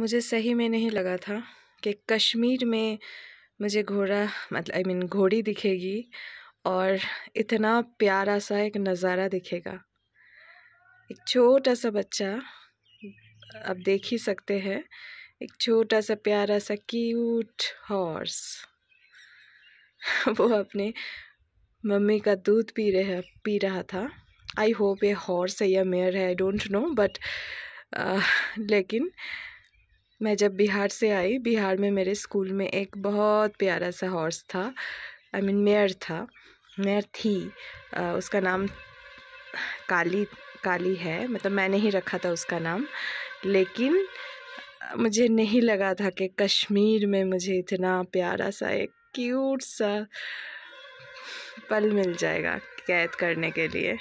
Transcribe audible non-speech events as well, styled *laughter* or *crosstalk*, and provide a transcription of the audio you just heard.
मुझे सही में नहीं लगा था कि कश्मीर में मुझे घोड़ा मतलब आई I मीन mean, घोड़ी दिखेगी और इतना प्यारा सा एक नज़ारा दिखेगा एक छोटा सा बच्चा आप देख ही सकते हैं एक छोटा सा प्यारा सा क्यूट हॉर्स *laughs* वो अपने मम्मी का दूध पी रहे पी रहा था आई होप ये हॉर्स है या मेयर है आई डोंट नो बट लेकिन मैं जब बिहार से आई बिहार में मेरे स्कूल में एक बहुत प्यारा सा हॉर्स था आई मीन मेयर था मेयर थी आ, उसका नाम काली काली है मतलब मैंने ही रखा था उसका नाम लेकिन मुझे नहीं लगा था कि कश्मीर में मुझे इतना प्यारा सा एक क्यूट सा पल मिल जाएगा कैद करने के लिए